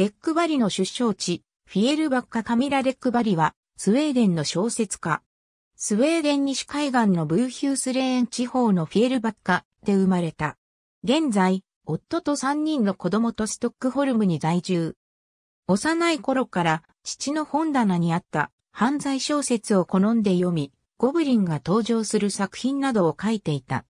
レックバリの出生地、フィエルバッカ・カミラ・レックバリは、スウェーデンの小説家。スウェーデン西海岸のブーヒュースレーン地方のフィエルバッカで生まれた。現在、夫と3人の子供とストックホルムに在住。幼い頃から父の本棚にあった犯罪小説を好んで読み、ゴブリンが登場する作品などを書いていた。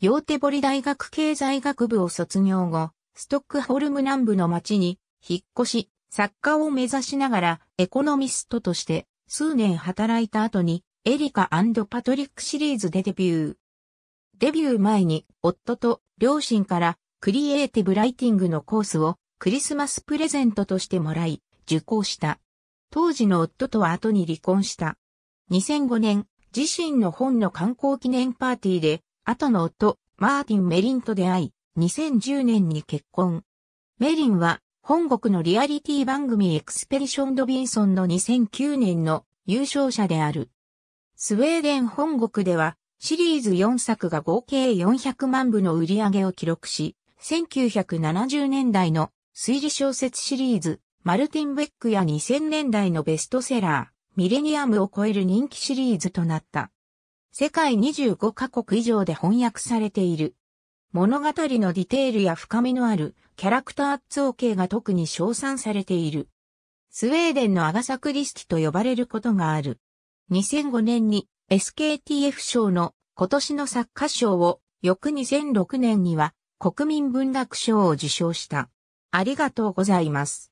ヨーテボリ大学経済学部を卒業後、ストックホルム南部の町に引っ越し、作家を目指しながら、エコノミストとして、数年働いた後に、エリカパトリックシリーズでデビュー。デビュー前に、夫と両親から、クリエイティブライティングのコースを、クリスマスプレゼントとしてもらい、受講した。当時の夫とは後に離婚した。2005年、自身の本の観光記念パーティーで、後の夫、マーティン・メリンと出会い、2010年に結婚。メリンは本国のリアリティ番組エクスペリションドビンソンの2009年の優勝者である。スウェーデン本国ではシリーズ4作が合計400万部の売り上げを記録し、1970年代の推理小説シリーズ、マルティン・ベックや2000年代のベストセラー、ミレニアムを超える人気シリーズとなった。世界25カ国以上で翻訳されている。物語のディテールや深みのあるキャラクター造形が特に称賛されている。スウェーデンのアガサ・クリスティと呼ばれることがある。2005年に SKTF 賞の今年の作家賞を翌2006年には国民文学賞を受賞した。ありがとうございます。